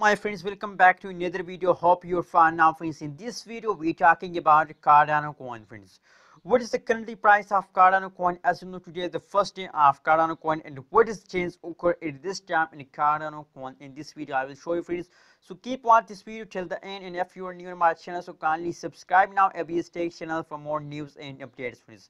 my friends welcome back to another video hope you're fine now friends in this video we're talking about cardano coin friends what is the currently price of cardano coin as you know today is the first day of cardano coin and what is change occur at this time in cardano coin in this video i will show you friends so keep watch this video till the end and if you are new to my channel so kindly subscribe now abs tech channel for more news and updates friends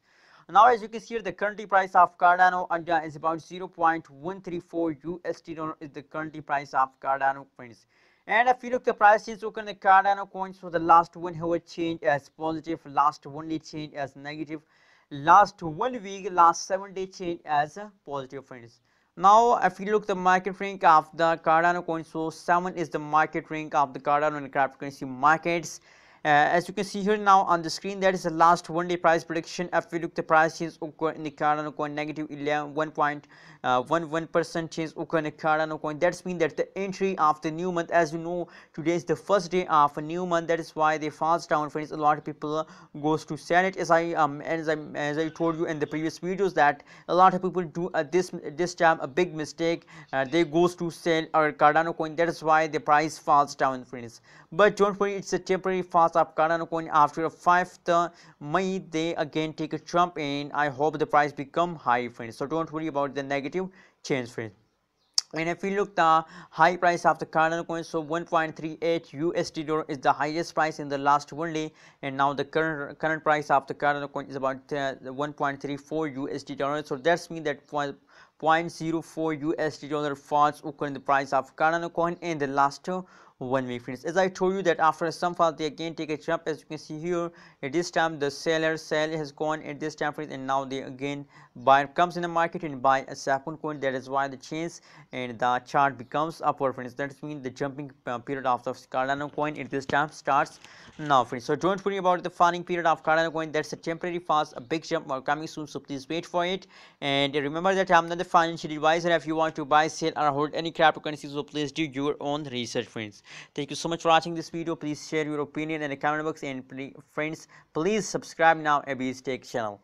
now, as you can see here, the current price of Cardano is about 0.134 USD dollar is the current price of Cardano coins. And if you look the prices on the Cardano coins, so the last one hour change as positive, last one day change as negative, last one week, last seven day change as positive friends. Now, if you look the market rank of the Cardano coin, so seven is the market rank of the Cardano and cryptocurrency markets. Uh, as you can see here now on the screen that is the last one day price prediction if we look the price change occur in the cardano coin negative negative 1.11 uh, percent change occur in the cardano coin that's mean that the entry of the new month as you know today is the first day of a new month that is why the falls down friends a lot of people goes to it. as i um as i as i told you in the previous videos that a lot of people do uh, this this time a big mistake uh, they goes to sell or cardano coin that is why the price falls down friends but don't worry it's a temporary fall of Karan coin after 5th May. They again take a jump and I hope the price become high friends. So don't worry about the negative change friends. And if you look the high price of the Cardano coin, so 1.38 USD dollar is the highest price in the last one day, and now the current current price of the Cardano coin is about uh, 1.34 USD dollar. So that's mean that 0.04 USD dollar falls occurred in the price of Cardano coin in the last one week friends as i told you that after some fall they again take a jump as you can see here at this time the seller sell has gone at this time friends and now they again buyer comes in the market and buy a second coin that is why the change and the chart becomes upward friends that means the jumping uh, period of the cardano coin at this time starts now friends so don't worry about the falling period of cardano coin that's a temporary fast a big jump are coming soon so please wait for it and remember that i'm another financial advisor if you want to buy sell or hold any cryptocurrency so please do your own research friends thank you so much for watching this video please share your opinion in the comment box and friends please subscribe now abby's tech channel